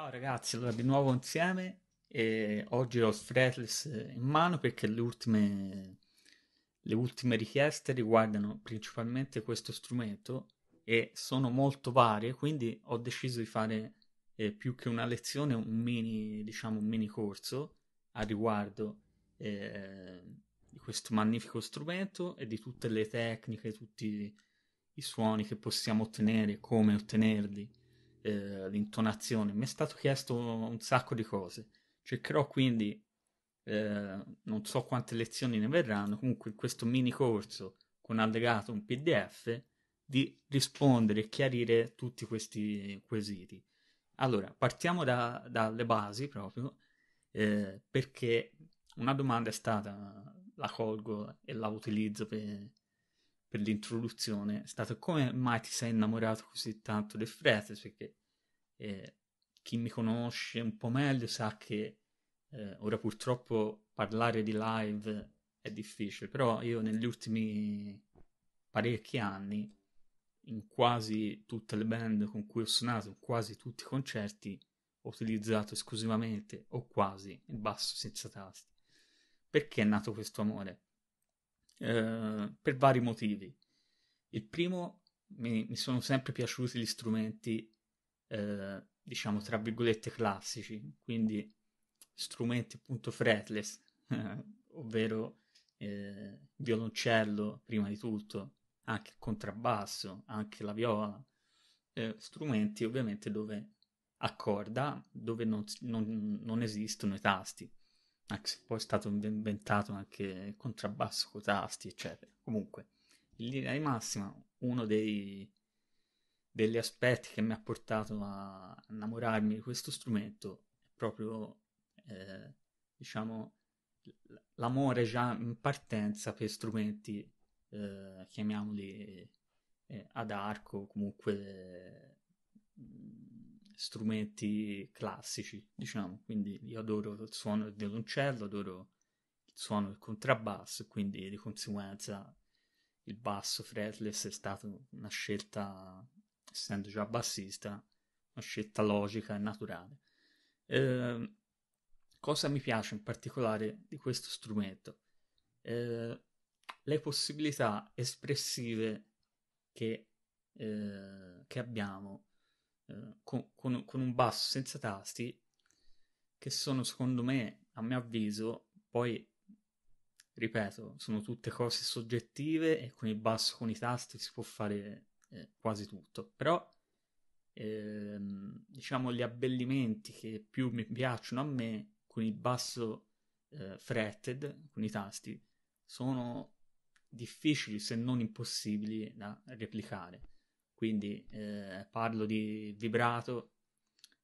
Ciao ragazzi, allora di nuovo insieme e oggi ho il fretless in mano perché le ultime, le ultime richieste riguardano principalmente questo strumento e sono molto varie, quindi ho deciso di fare eh, più che una lezione, un mini, diciamo, un mini corso a riguardo eh, di questo magnifico strumento e di tutte le tecniche, tutti i suoni che possiamo ottenere, come ottenerli eh, l'intonazione, mi è stato chiesto un sacco di cose. Cercherò quindi, eh, non so quante lezioni ne verranno, comunque in questo mini corso con allegato un PDF di rispondere e chiarire tutti questi quesiti. Allora, partiamo da, dalle basi proprio, eh, perché una domanda è stata, la colgo e la utilizzo per, per l'introduzione è stato come mai ti sei innamorato così tanto del Fretes, perché eh, chi mi conosce un po' meglio sa che eh, ora purtroppo parlare di live è difficile, però io negli ultimi parecchi anni, in quasi tutte le band con cui ho suonato, in quasi tutti i concerti, ho utilizzato esclusivamente o quasi il basso senza tasti. Perché è nato questo amore? Eh, per vari motivi. Il primo, mi, mi, sono sempre piaciuti gli strumenti, eh, diciamo, tra virgolette classici, quindi strumenti appunto fretless, eh, ovvero violoncello prima di tutto, anche il contrabbasso, anche la viola, eh, strumenti ovviamente dove a corda, dove non, non, non esistono i tasti anche se poi è stato inventato anche contrabbasso con tasti, eccetera. Comunque, in linea di massima, uno dei, degli aspetti che mi ha portato a innamorarmi di questo strumento è proprio, eh, diciamo, l'amore già in partenza per strumenti, eh, chiamiamoli eh, ad arco, comunque strumenti classici, diciamo, quindi io adoro il suono del violoncello, adoro il suono del contrabbasso, quindi di conseguenza il basso fretless è stata una scelta, essendo già bassista, una scelta logica e naturale. Eh, cosa mi piace in particolare di questo strumento? Eh, le possibilità espressive che, eh, che abbiamo eh, con, con, con un basso senza tasti, che sono secondo me, a mio avviso, poi ripeto, sono tutte cose soggettive e con il basso, con i tasti si può fare eh, quasi tutto, però ehm, diciamo gli abbellimenti che più mi piacciono a me con il basso eh, fretted, con i tasti, sono difficili se non impossibili da replicare. Quindi eh, parlo di vibrato,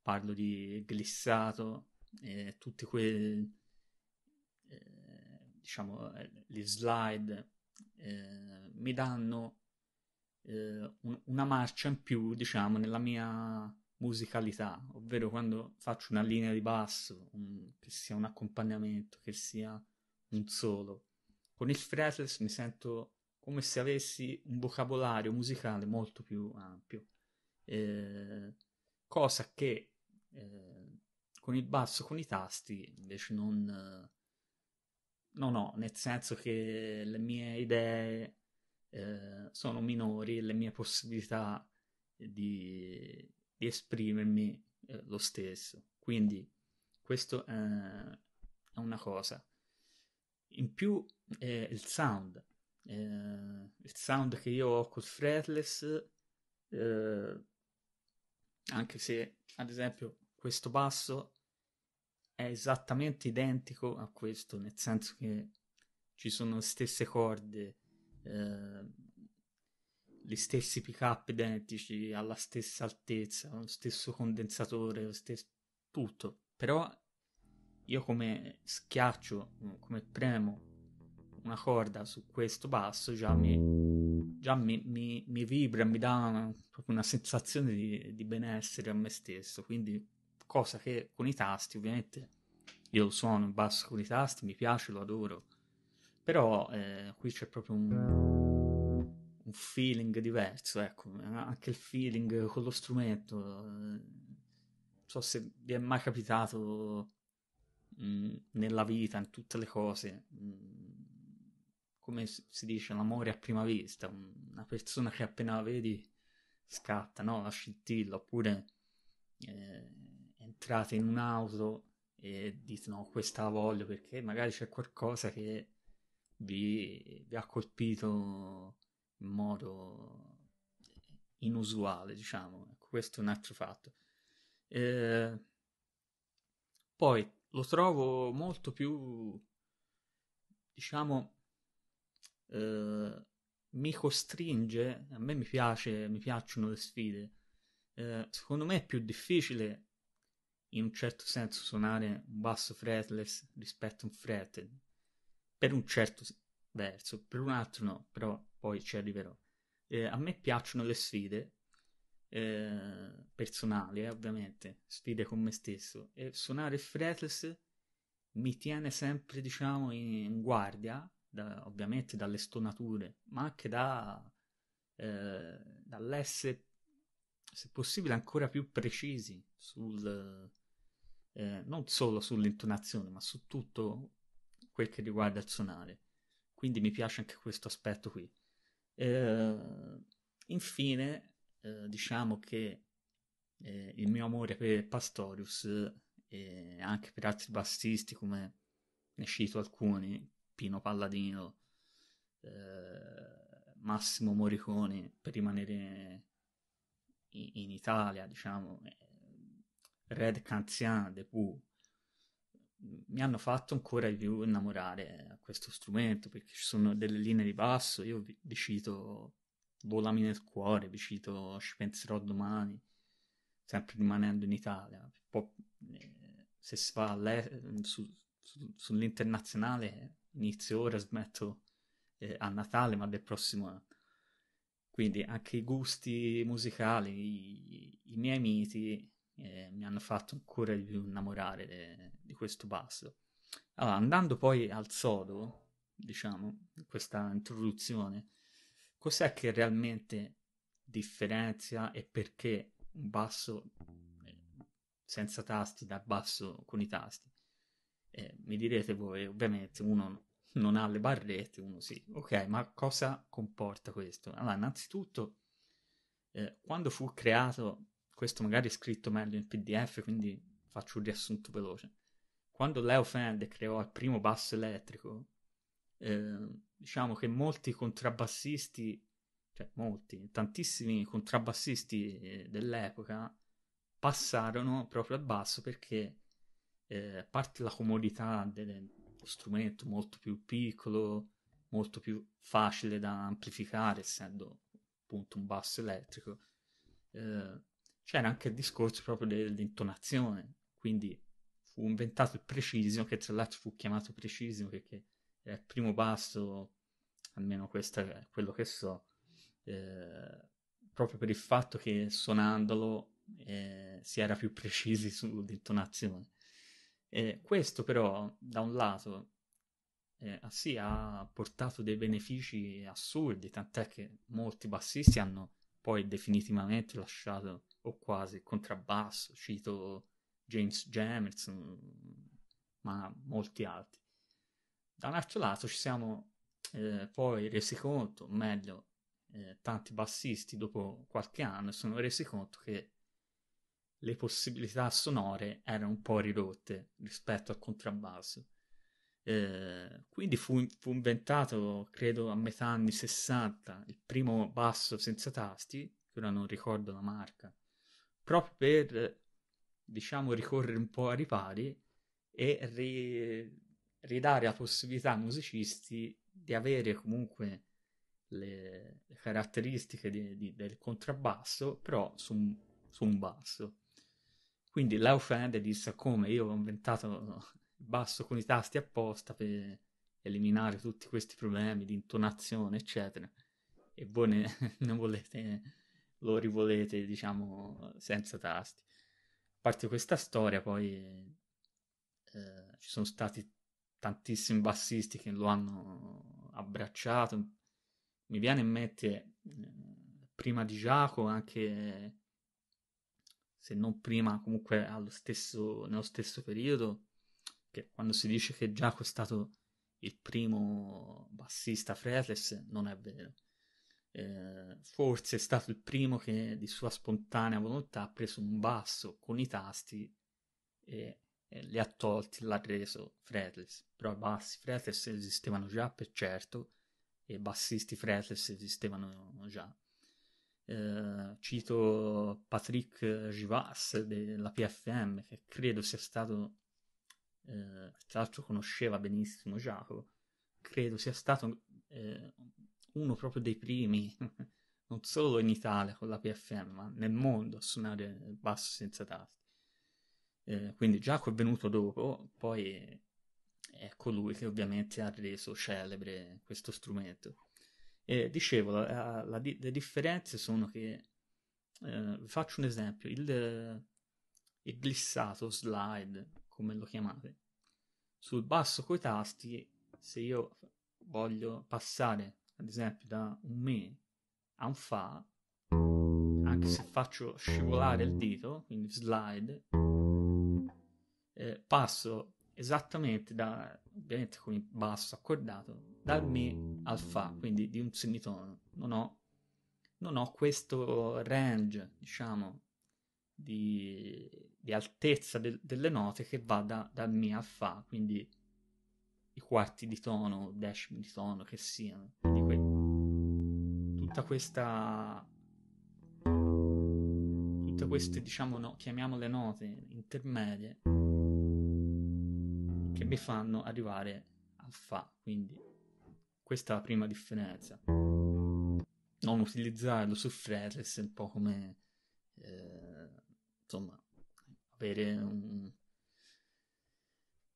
parlo di glissato, eh, tutti quei, eh, diciamo, eh, gli slide eh, mi danno eh, un, una marcia in più, diciamo, nella mia musicalità, ovvero quando faccio una linea di basso, un, che sia un accompagnamento, che sia un solo. Con il fretless mi sento come se avessi un vocabolario musicale molto più ampio, eh, cosa che eh, con il basso, con i tasti invece non... No, eh, no, nel senso che le mie idee eh, sono minori e le mie possibilità di, di esprimermi eh, lo stesso. Quindi questo eh, è una cosa. In più eh, il sound eh, il sound che io ho col fretless, eh, anche se ad esempio questo basso è esattamente identico a questo, nel senso che ci sono le stesse corde, eh, gli stessi pick up identici, alla stessa altezza, lo stesso condensatore, lo stesso tutto, però io come schiaccio, come premo una corda su questo basso già mi, già mi, mi, mi vibra, mi dà una, proprio una sensazione di, di, benessere a me stesso. Quindi, cosa che con i tasti, ovviamente, io suono il basso con i tasti, mi piace, lo adoro. Però eh, qui c'è proprio un, un, feeling diverso, ecco, anche il feeling con lo strumento. Non eh, so se vi è mai capitato mh, mm, nella vita, in tutte le cose. Mh, mm, come si dice, l'amore a prima vista, una persona che appena la vedi scatta, no? La scintilla, oppure eh, entrate in un'auto e dite no, questa la voglio perché magari c'è qualcosa che vi, vi ha colpito in modo inusuale, diciamo. Ecco, questo è un altro fatto. Eh, poi lo trovo molto più, diciamo, Ehm, mi costringe, a me mi piace, mi piacciono le sfide. Eh, secondo me è più difficile in un certo senso suonare un basso fretless rispetto a un fretted per un certo verso, per un altro no, però poi ci arriverò. Eh, a me piacciono le sfide eh, personali, eh, ovviamente, sfide con me stesso e suonare fretless mi tiene sempre, diciamo, in guardia da, ovviamente dalle stonature, ma anche da, eh, dall'essere, se possibile, ancora più precisi sul, eh, non solo sull'intonazione, ma su tutto quel che riguarda il suonare. Quindi mi piace anche questo aspetto qui. Eh, infine, eh, diciamo che eh, il mio amore per Pastorius eh, e anche per altri bassisti come ne cito alcuni Pino Palladino, eh, Massimo Morricone per rimanere in, in Italia, diciamo, eh, Red Canzian, The Pooh, mi hanno fatto ancora di più innamorare a questo strumento perché ci sono delle linee di basso. Io vi, vi cito Volami nel cuore, vi cito Ci penserò domani, sempre rimanendo in Italia. Poi, eh, se si va su, su, sull'internazionale inizio ora, smetto eh, a Natale, ma del prossimo anno. Quindi anche i gusti musicali, i, i miei miti eh, mi hanno fatto ancora di più innamorare de, di questo basso. Allora, andando poi al sodo, diciamo, questa introduzione, cos'è che realmente differenzia e perché un basso eh, senza tasti dal basso con i tasti? Eh, mi direte voi, ovviamente uno non ha le barrette, uno sì. Ok, ma cosa comporta questo? Allora, innanzitutto, eh, quando fu creato, questo magari è scritto meglio in PDF, quindi faccio un riassunto veloce. Quando Leo Fend creò il primo basso elettrico, eh, diciamo che molti contrabbassisti, cioè molti, tantissimi contrabbassisti eh, dell'epoca passarono proprio al basso perché, eh, a parte la comodità delle strumento molto più piccolo, molto più facile da amplificare, essendo appunto un basso elettrico. Eh, c'era anche il discorso proprio dell'intonazione, quindi fu inventato il precision, che tra l'altro fu chiamato precision perché è il primo basso, almeno questo è quello che so, eh, proprio per il fatto che suonandolo eh, si era più precisi sull'intonazione. Eh, questo però, da un lato, eh, sì, ha portato dei benefici assurdi, tant'è che molti bassisti hanno poi definitivamente lasciato o quasi contrabbasso, cito James Jamerson, ma molti altri. Da un altro lato ci siamo eh, poi resi conto, meglio, eh, tanti bassisti dopo qualche anno si sono resi conto che le possibilità sonore erano un po' ridotte rispetto al contrabbasso. Eh, quindi fu, fu, inventato, credo, a metà anni 60 il primo basso senza tasti, che ora non ricordo la marca, proprio per, diciamo, ricorrere un po' ai ripari e ri, ridare la possibilità ai musicisti di avere comunque le, le caratteristiche di, di, del contrabbasso, però su un, su un basso. Quindi l'Aufende disse come io ho inventato il basso con i tasti apposta per eliminare tutti questi problemi di intonazione, eccetera, e voi ne, ne volete, lo rivolete, diciamo, senza tasti. A parte questa storia, poi eh, ci sono stati tantissimi bassisti che lo hanno abbracciato. Mi viene in mente, eh, prima di Giacomo, anche se non prima, comunque stesso, nello stesso periodo, che quando si dice che Giacomo è stato il primo bassista fretless, non è vero. Eh, forse è stato il primo che di sua spontanea volontà ha preso un basso con i tasti e, e li ha tolti, l'ha reso fretless. Però i bassi fretless esistevano già per certo, e i bassisti fretless esistevano già eh, cito Patrick Givas della PFM, che credo sia stato, eh, tra l'altro conosceva benissimo Giacomo, credo sia stato eh, uno proprio dei primi, non solo in Italia con la PFM, ma nel mondo a suonare basso senza tasti. Eh, quindi Giacomo è venuto dopo, poi è colui che ovviamente ha reso celebre questo strumento. Eh, dicevo, la, la, le differenze sono che, eh, faccio un esempio, il, il glissato slide, come lo chiamate, sul basso coi tasti, se io voglio passare, ad esempio, da un Mi a un Fa, anche se faccio scivolare il dito, quindi slide, eh, passo esattamente da, ovviamente con il basso accordato, dal Mi al Fa, quindi di un semitono, non ho, non ho questo range, diciamo, di, di altezza de, delle note che va da, dal Mi al Fa, quindi i quarti di tono, decimi di tono che siano. Que- tutta questa tutte queste diciamo no, chiamiamole note intermedie che mi fanno arrivare al fa, quindi questa è la prima differenza. Non utilizzarlo su fretless è un po' come... Eh, insomma, avere un...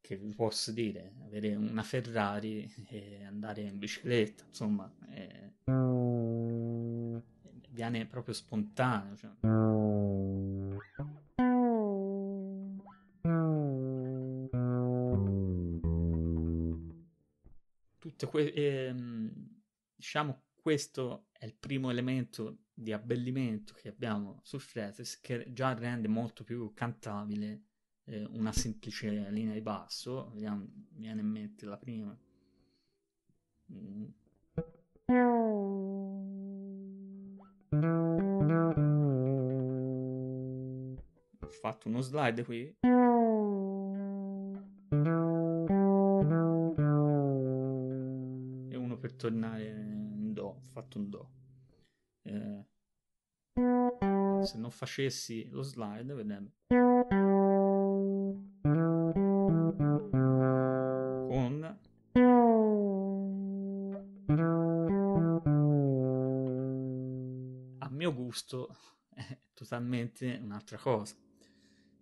che vi posso dire? Avere una Ferrari e andare in bicicletta, insomma... È... viene proprio spontaneo. Cioè... que- ehm, diciamo questo è il primo elemento di abbellimento che abbiamo su Fretes che già rende molto più cantabile eh, una semplice linea di basso. Vediamo, mi viene in mente la prima. Mm. Ho fatto uno slide qui. tornare in do, fatto un do. Eh, se non facessi lo slide, vediamo. Con a mio gusto è totalmente un'altra cosa.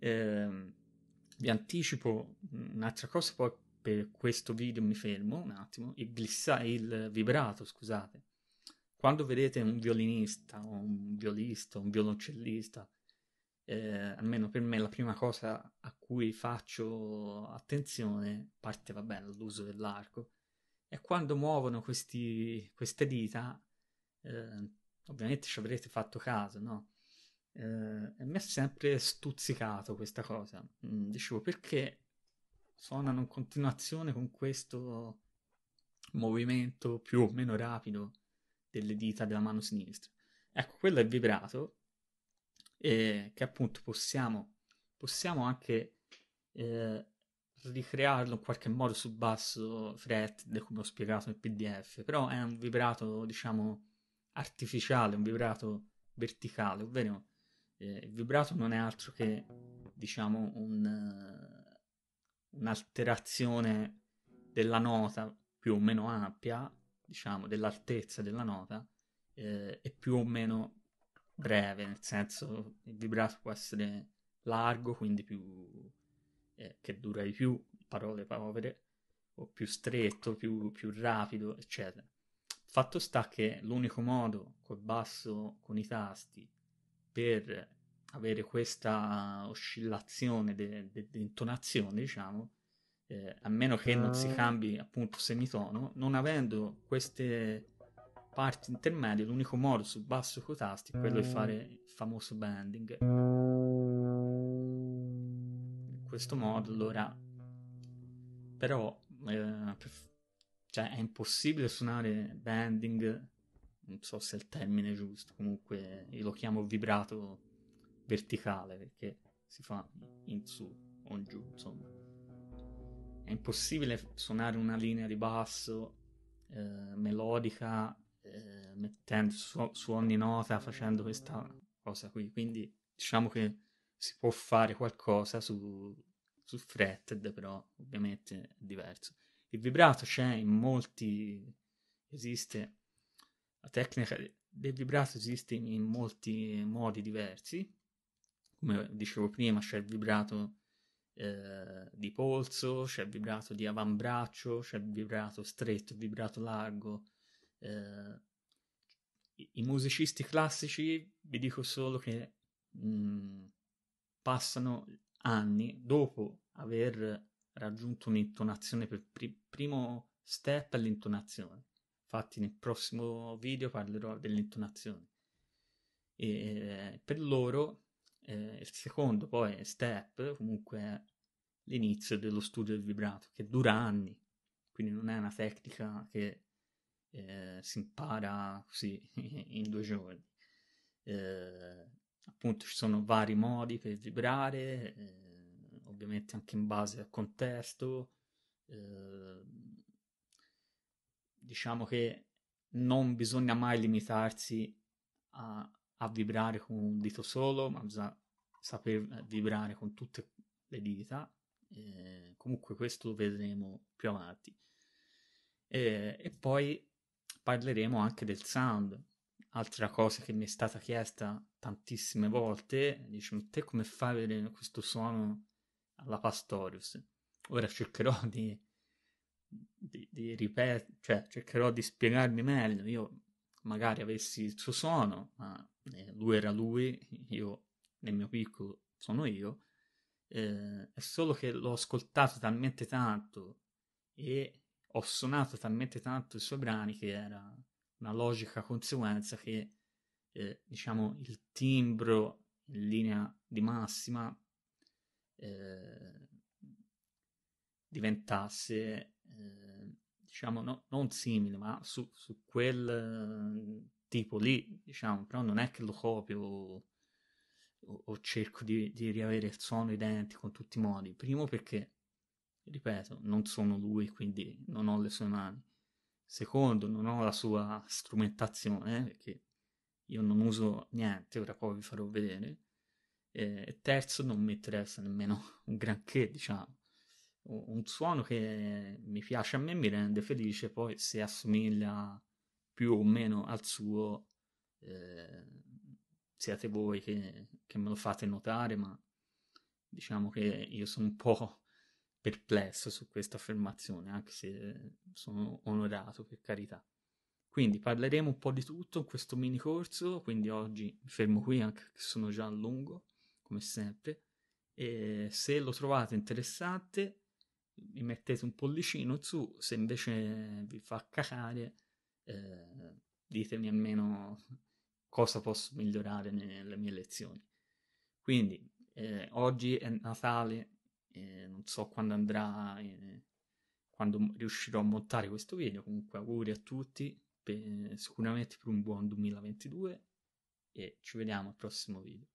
Eh, vi anticipo un'altra cosa poi per questo video mi fermo un attimo, il, glissa, il vibrato, scusate. Quando vedete un violinista, un violista, un violoncellista, eh, almeno per me la prima cosa a cui faccio attenzione, a parte va bene l'uso dell'arco, è quando muovono questi, queste dita, eh, ovviamente ci avrete fatto caso, no? Eh, mi ha sempre stuzzicato questa cosa, mm, dicevo perché suonano in continuazione con questo movimento più o meno rapido delle dita della mano sinistra. Ecco, quello è il vibrato eh, che appunto possiamo, possiamo anche eh, ricrearlo in qualche modo su basso fret, come ho spiegato nel PDF, però è un vibrato, diciamo, artificiale, un vibrato verticale, ovvero eh, il vibrato non è altro che, diciamo, un un'alterazione della nota più o meno ampia, diciamo, dell'altezza della nota, eh, è più o meno breve, nel senso il vibrato può essere largo, quindi più, eh, che dura di più, parole povere, o più stretto, più, più rapido, eccetera. Fatto sta che l'unico modo col basso, con i tasti, per avere questa oscillazione di intonazione, diciamo, eh, a meno che non si ah. cambi appunto semitono, non avendo queste parti intermedie, l'unico modo sul basso con i tasti è quello di mm. fare il famoso bending. In questo modo, allora, però, eh, cioè è impossibile suonare bending, non so se è il termine giusto, comunque io lo chiamo vibrato verticale perché si fa in su o in giù, insomma. È impossibile suonare una linea di basso eh, melodica eh, mettendo su, su ogni nota facendo questa cosa qui, quindi diciamo che si può fare qualcosa su, su fretted, però ovviamente è diverso. Il vibrato c'è in molti, esiste la tecnica del vibrato esiste in molti modi diversi, come dicevo prima, c'è il vibrato eh, di polso, c'è il vibrato di avambraccio, c'è il vibrato stretto, il vibrato largo. Eh, I musicisti classici, vi dico solo che mh, mm, passano anni dopo aver raggiunto un'intonazione per pri- primo step all'intonazione. Infatti nel prossimo video parlerò dell'intonazione. E eh, per loro eh, il secondo poi step, comunque è l'inizio dello studio del vibrato, che dura anni, quindi non è una tecnica che eh, si impara così in due giorni. Eh, appunto ci sono vari modi per vibrare, eh, ovviamente anche in base al contesto. Eh, diciamo che non bisogna mai limitarsi a a vibrare con un dito solo, ma bisogna saper eh, vibrare con tutte le dita. Eh, comunque questo lo vedremo più avanti. Eh, e poi parleremo anche del sound, altra cosa che mi è stata chiesta tantissime volte, dice, te come fai a vedere questo suono alla Pastorius? Ora cercherò di, di, di ripetere, cioè cercherò di spiegarmi meglio, io magari avessi il suo suono, ma eh, lui era lui, io nel mio piccolo sono io, eh, è solo che l'ho ascoltato talmente tanto e ho suonato talmente tanto i suoi brani che era una logica conseguenza che eh, diciamo il timbro in linea di massima eh, diventasse eh, diciamo no, non simile ma su, su quel tipo lì, diciamo, però non è che lo copio o, o cerco di, di, riavere il suono identico in tutti i modi. Primo perché, ripeto, non sono lui, quindi non ho le sue mani. Secondo, non ho la sua strumentazione, perché io non uso niente, ora poi vi farò vedere. E terzo, non mi interessa nemmeno un granché, diciamo. Un suono che mi piace a me mi rende felice, poi se assomiglia più o meno al suo, eh, siate voi che, che me lo fate notare, ma diciamo che io sono un po' perplesso su questa affermazione, anche se sono onorato per carità. Quindi parleremo un po' di tutto in questo mini corso, quindi oggi mi fermo qui anche se sono già a lungo, come sempre, e se lo trovate interessante mi mettete un pollicino su, se invece vi fa cacare eh, ditemi almeno cosa posso migliorare nelle mie lezioni. Quindi eh, oggi è Natale, eh, non so quando andrà, quando riuscirò a montare questo video, comunque auguri a tutti, per, sicuramente per un buon 2022 e ci vediamo al prossimo video.